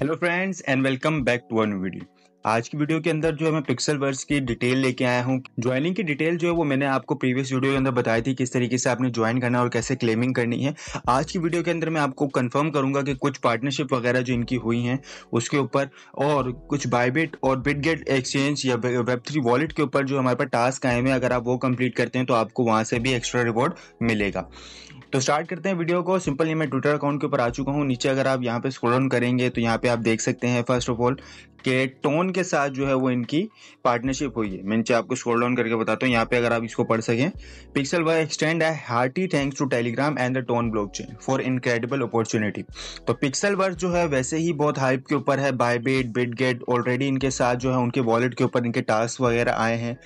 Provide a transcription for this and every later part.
hello friends and welcome back to our video आज की video के अंदर जो है मैं पिक्सल वर्स की डिटेल लेके आया हूँ ज्वाइनिंग की डिटेल जो है वो मैंने आपको प्रीवियस वीडियो के अंदर बताई थी किस तरीके से आपने ज्वाइन करना है और कैसे क्लेमिंग करनी है आज की वीडियो के अंदर मैं आपको कंफर्म करूंगा कि कुछ पार्टनरशिप वगैरह जो इनकी हुई हैं उसके ऊपर और कुछ बाइबिट और बिटगेट एक्सचेंज या वेब थ्री वॉलेट के ऊपर जो हमारे पास टास्क आए हुए हैं अगर आप वो कंप्लीट करते हैं तो आपको वहाँ से भी एक्स्ट्रा रिवॉर्ड मिलेगा तो स्टार्ट करते हैं वीडियो को सिंपली मैं ट्विटर अकाउंट के ऊपर आ चुका हूँ नीचे अगर आप यहाँ पे स्क्रॉल डाउन करेंगे तो यहाँ पे आप देख सकते हैं फर्स्ट ऑफ ऑल के टोन के साथ जो है वो इनकी पार्टनरशिप हुई है मैं नीचे आपको स्क्रॉल डाउन करके बताता हूँ यहाँ पे अगर आप इसको पढ़ सकें pixel Y extend I hearty thanks to Telegram and the TON blockchain for incredible opportunity तो पिक्सल वर्क जो है वैसे ही बहुत हाइप के ऊपर है बाय बेट बिट ऑलरेडी इनके साथ जो है उनके वॉलेट के ऊपर इनके टास्क वगैरह आए हैं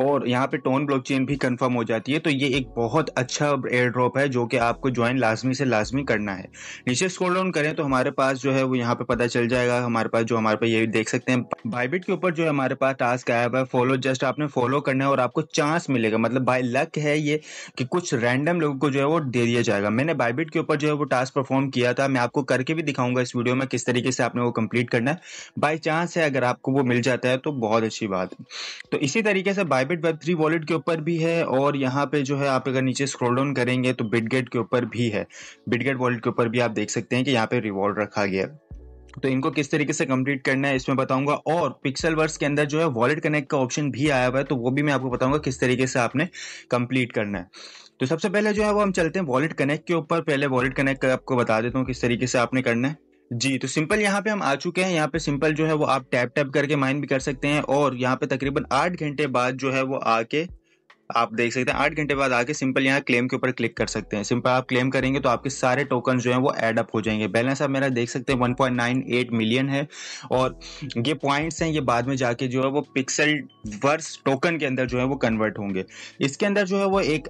और यहाँ पे टोन ब्लॉकचेन भी कंफर्म हो जाती है तो ये एक बहुत अच्छा एयर ड्रॉप है जो कि आपको ज्वाइन लाजमी से लाजमी करना है नीचे स्क्रॉल डाउन करें तो हमारे पास जो है वो यहाँ पे पता चल जाएगा हमारे पास जो हमारे पास ये देख सकते हैं बाइबिट के ऊपर जो है हमारे पास टास्क आया हुआ है फॉलो जस्ट आपने फॉलो करना है और आपको चांस मिलेगा मतलब बाय लक है ये कि कुछ रैंडम लोगों को जो है वो दे दिया जाएगा मैंने बाइबिट के ऊपर जो है वो टास्क परफॉर्म किया था मैं आपको करके भी दिखाऊंगा इस वीडियो में किस तरीके से आपने वो कंप्लीट करना है बाई चांस है अगर आपको वो मिल जाता है तो बहुत अच्छी बात है तो इसी तरीके से by Bybit web three wallet के ऊपर भी है और यहाँ पे जो है आप अगर नीचे स्क्रॉल डाउन करेंगे तो बिटगेट के ऊपर भी है बिटगेट वॉलेट के ऊपर भी आप देख सकते हैं कि यहाँ पे रिवॉल्व रखा गया है तो इनको किस तरीके से कंप्लीट करना है इसमें बताऊंगा और पिक्सल वर्स के अंदर जो है वॉलेट कनेक्ट का ऑप्शन भी आया हुआ है तो वो भी मैं आपको बताऊंगा किस तरीके से आपने कंप्लीट करना है तो सबसे पहले जो है वो हम चलते हैं वॉलेट कनेक्ट के ऊपर पहले वॉलेट कनेक्ट आपको बता देता हूँ किस तरीके से आपने करना है जी तो सिंपल यहाँ पे हम आ चुके हैं यहाँ पे सिंपल जो है वो आप टैप टैप करके माइन भी कर सकते हैं और यहाँ पे तकरीबन आठ घंटे बाद जो है वो आके आप देख सकते हैं आठ घंटे बाद आके सिंपल यहाँ क्लेम के ऊपर क्लिक कर सकते हैं सिंपल आप क्लेम करेंगे तो आपके सारे टोकन जो है वो एड अप हो जाएंगे बैलेंस आप मेरा देख सकते हैं 1.98 मिलियन है और ये पॉइंट्स हैं ये बाद में जाके जो है वो पिक्सल वर्स टोकन के अंदर जो है वो कन्वर्ट होंगे इसके अंदर जो है वो एक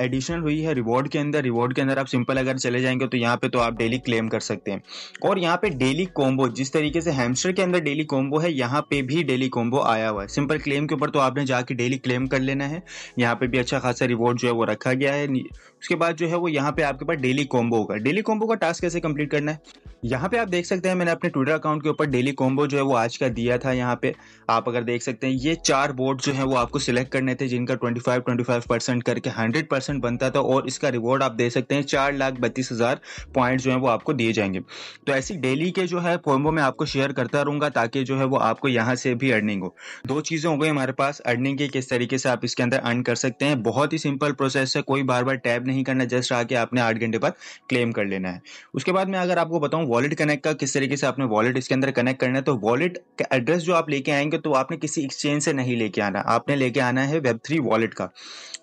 एडिशनल हुई है रिवॉर्ड के अंदर रिवॉर्ड के अंदर आप सिंपल अगर चले जाएंगे तो यहाँ पे तो आप डेली क्लेम कर सकते हैं और यहाँ पे डेली कॉम्बो जिस तरीके से हेमस्टर के अंदर डेली कॉम्बो है यहाँ पे भी डेली कॉम्बो आया हुआ है सिंपल क्लेम के ऊपर तो आपने जाके डेली क्लेम कर लेना है यहाँ पे भी अच्छा खासा रिवॉर्ड जो है वो रखा गया है उसके बाद जो है वो यहाँ पे आपके पास डेली कॉम्बो होगा डेली कॉम्बो का टास्क कैसे कंप्लीट करना है यहाँ पे आप देख सकते हैं मैंने अपने ट्विटर अकाउंट के ऊपर डेली कॉम्बो जो है वो आज का दिया था यहाँ पे आप अगर देख सकते हैं ये चार बोर्ड जो है वो आपको सिलेक्ट करने थे जिनका ट्वेंटी फाइव परसेंट करके हंड्रेड परसेंट बनता था और इसका रिवॉर्ड आप देख सकते हैं चार लाख बत्तीस हज़ार पॉइंट जो है वो आपको दिए जाएंगे तो ऐसी डेली के जो है कॉम्बो में आपको शेयर करता रहूंगा ताकि जो है वो आपको यहाँ से भी अर्निंग हो दो चीज़ें हो गई हमारे पास अर्निंग की किस तरीके से आप इसके अंदर अर्न ज्वाइन कर सकते हैं बहुत ही सिंपल प्रोसेस है कोई बार बार टैब नहीं करना जस्ट आके आपने आठ घंटे बाद क्लेम कर लेना है उसके बाद मैं अगर आपको बताऊँ वॉलेट कनेक्ट का किस तरीके से आपने वॉलेट इसके अंदर कनेक्ट करना है तो वॉलेट का एड्रेस जो आप लेके आएंगे तो आपने किसी एक्सचेंज से नहीं लेके आना आपने लेके आना है वेब थ्री वॉलेट का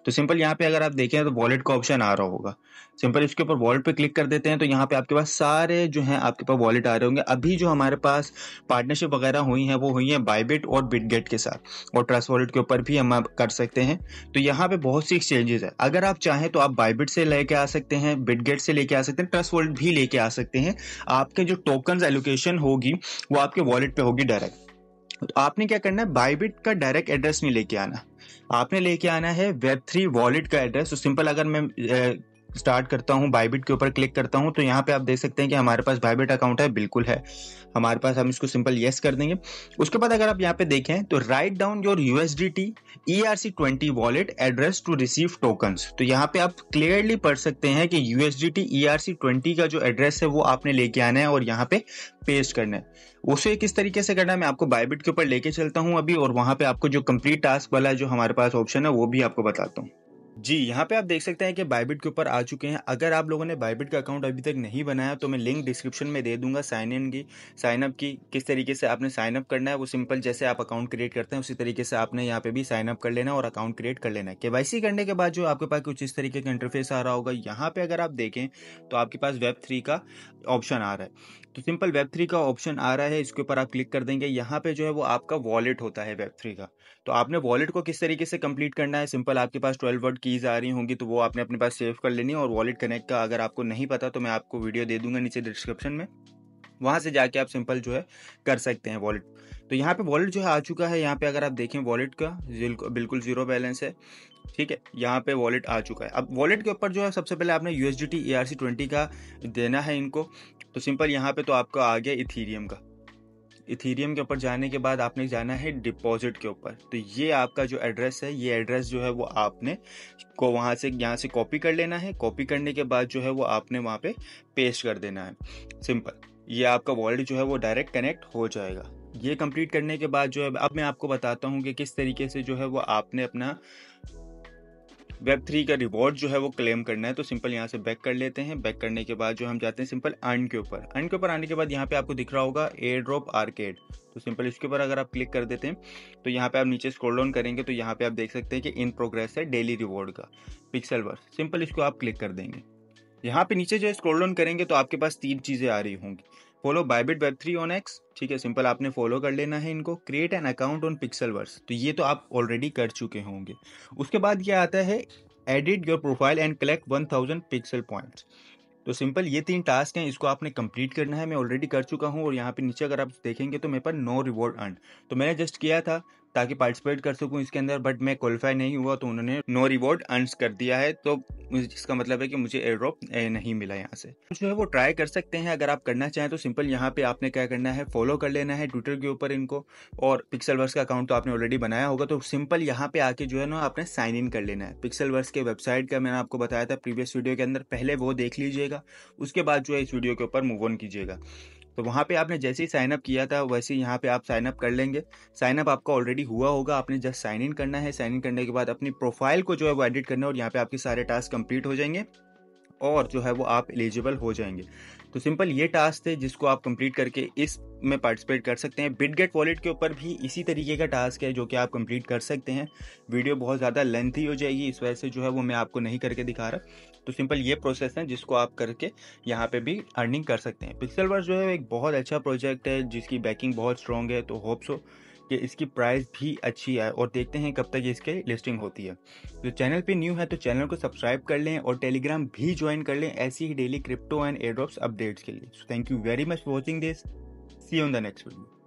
तो सिंपल यहाँ पे अगर आप देखें तो वॉलेट का ऑप्शन आ रहा होगा सिंपल इसके ऊपर वॉलेट पे क्लिक कर देते हैं तो यहाँ पे आपके पास सारे जो हैं आपके पास वॉलेट आ रहे होंगे अभी जो हमारे पास पार्टनरशिप वगैरह हुई हैं वो हुई हैं बाइबिट और बिटगेट के साथ और ट्रस्ट वॉलेट के ऊपर भी हम कर सकते हैं तो यहाँ पे बहुत सी एक्सचेंजेस है अगर आप चाहें तो आप बाइबिट से लेके आ सकते हैं बिटगेट से लेके आ सकते हैं ट्रस्ट वॉलेट भी लेके आ सकते हैं आपके जो टोकन एलोकेशन होगी वो आपके वॉलेट पर होगी डायरेक्ट तो आपने क्या करना है बाइबिट का डायरेक्ट एड्रेस नहीं लेके आना आपने लेके आना है वेब थ्री वॉलेट का एड्रेस तो सिंपल अगर मैं स्टार्ट करता हूँ बाइबिट के ऊपर क्लिक करता हूँ तो यहाँ पे आप देख सकते हैं कि हमारे पास बाइबिट अकाउंट है बिल्कुल है हमारे पास हम इसको सिंपल येस कर देंगे उसके बाद अगर आप यहाँ पे देखें तो write down your U S D T E R C twenty wallet address to receive token तो यहाँ पे आप क्लियरली पढ़ सकते हैं कि U S D T E R C twenty का जो एड्रेस है वो आपने लेके आना है और यहाँ पे पेस्ट करना है उसे किस तरीके से करना है मैं आपको बाइबिट के ऊपर लेके चलता हूँ अभी और वहाँ पे आपको जो कंप्लीट टास्क वाला जो हमारे पास ऑप्शन है वो भी आपको बताता हूँ जी यहाँ पे आप देख सकते हैं कि बाइबिट के ऊपर आ चुके हैं अगर आप लोगों ने बाइबिट का अकाउंट अभी तक नहीं बनाया तो मैं लिंक डिस्क्रिप्शन में दे दूंगा साइन इन की साइन अप की किस तरीके से आपने साइन अप करना है वो सिंपल जैसे आप अकाउंट क्रिएट करते हैं उसी तरीके से आपने यहाँ पे भी साइन अप कर लेना है और अकाउंट क्रिएट कर लेना है के करने के बाद जो आपके पास कुछ इस तरीके का इंटरफेस आ रहा होगा यहाँ पर अगर आप देखें तो आपके पास वेब थ्री का ऑप्शन आ रहा है तो सिंपल वेब थ्री का ऑप्शन आ रहा है इसके ऊपर आप क्लिक कर देंगे यहाँ पे जो है वो आपका वॉलेट होता है वेब थ्री का तो आपने वॉलेट को किस तरीके से कंप्लीट करना है सिंपल आपके पास ट्वेल्व वर्ड की कीज़ आ रही होंगी तो वो आपने अपने पास सेव कर लेनी और वॉलेट कनेक्ट का अगर आपको नहीं पता तो मैं आपको वीडियो दे दूंगा नीचे डिस्क्रिप्शन में वहाँ से जाके आप सिंपल जो है कर सकते हैं वॉलेट तो यहाँ पे वॉलेट जो है आ चुका है यहाँ पे अगर आप देखें वॉलेट का बिल्कुल ज़ीरो बैलेंस है ठीक है यहाँ पे वॉलेट आ चुका है अब वॉलेट के ऊपर जो है सबसे पहले आपने यू एस ट्वेंटी का देना है इनको तो सिंपल यहाँ पे तो आपका आ गया इथीरियम का इथीरियम के ऊपर जाने के बाद आपने जाना है डिपॉजिट के ऊपर तो ये आपका जो एड्रेस है ये एड्रेस जो है वो आपने को वहाँ से यहाँ से कॉपी कर लेना है कॉपी करने के बाद जो है वो आपने वहाँ पे पेस्ट कर देना है सिंपल ये आपका वॉलेट जो है वो डायरेक्ट कनेक्ट हो जाएगा ये कंप्लीट करने के बाद जो है अब मैं आपको बताता हूँ कि किस तरीके से जो है वो आपने अपना वेब थ्री का रिवॉर्ड जो है वो क्लेम करना है तो सिंपल यहाँ से बैक कर लेते हैं बैक करने के बाद जो हम जाते हैं सिंपल अर्न के ऊपर अर्न के ऊपर आने के बाद यहाँ पे आपको दिख रहा होगा एयर ड्रॉप आर्केड तो सिंपल इसके ऊपर अगर आप क्लिक कर देते हैं तो यहाँ पे आप नीचे स्क्रॉल डाउन करेंगे तो यहाँ पे आप देख सकते हैं कि इन प्रोग्रेस है डेली रिवॉर्ड का पिक्सल वर्स सिंपल इसको आप क्लिक कर देंगे यहाँ पे नीचे जो है स्क्रॉल डाउन करेंगे तो आपके पास तीन चीज़ें आ रही होंगी follow Bybit web three on X ठीक है सिंपल आपने फॉलो कर लेना है इनको create an account on verse तो ये तो आप ऑलरेडी कर चुके होंगे उसके बाद क्या आता है edit your profile and collect one thousand pixel point तो सिंपल ये तीन टास्क हैं इसको आपने कंप्लीट करना है मैं ऑलरेडी कर चुका हूँ और यहाँ पे नीचे अगर आप देखेंगे तो मेरे पास नो रिवॉर्ड अर्न तो मैंने जस्ट किया था ताकि पार्टिसिपेट कर सकूं इसके अंदर बट मैं क्वालिफाई नहीं हुआ तो उन्होंने नो रिवॉर्ड अर्नस कर दिया है तो इसका मतलब है कि मुझे एयर ड्रॉप नहीं मिला यहाँ से जो है वो ट्राई कर सकते हैं अगर आप करना चाहें तो सिंपल यहाँ पे आपने क्या करना है फॉलो कर लेना है ट्विटर के ऊपर इनको और पिक्सल वर्स का अकाउंट तो आपने ऑलरेडी बनाया होगा तो सिंपल यहाँ पे आके जो है ना आपने साइन इन कर लेना है पिक्सल वर्स के वेबसाइट का मैंने आपको बताया था प्रीवियस वीडियो के अंदर पहले वो देख लीजिएगा उसके बाद जो है इस वीडियो के ऊपर मूव ऑन कीजिएगा तो वहाँ पे आपने जैसे ही साइनअप किया था वैसे ही यहाँ पे आप साइनअप कर लेंगे साइनअप आपका ऑलरेडी हुआ होगा आपने जस्ट साइन इन करना है साइन इन करने के बाद अपनी प्रोफाइल को जो है वो एडिट करना है और यहाँ पे आपके सारे टास्क कंप्लीट हो जाएंगे और जो है वो आप एलिजिबल हो जाएंगे तो सिंपल ये टास्क थे जिसको आप कंप्लीट करके इस में पार्टिसिपेट कर सकते हैं बिट गेट वॉलेट के ऊपर भी इसी तरीके का टास्क है जो कि आप कंप्लीट कर सकते हैं वीडियो बहुत ज़्यादा लेंथी हो जाएगी इस वजह से जो है वो मैं आपको नहीं करके दिखा रहा तो सिंपल ये प्रोसेस है जिसको आप करके यहाँ पे भी अर्निंग कर सकते हैं पिक्सल वर्स जो है एक बहुत अच्छा प्रोजेक्ट है जिसकी बैकिंग बहुत स्ट्रॉन्ग है तो होप सो कि इसकी प्राइस भी अच्छी है और देखते हैं कब तक इसके लिस्टिंग होती है जो तो चैनल पे न्यू है तो चैनल को सब्सक्राइब कर लें और टेलीग्राम भी ज्वाइन कर लें ऐसी ही daily crypto and airdrops updates के लिए so thank you very much for watching this see on the next video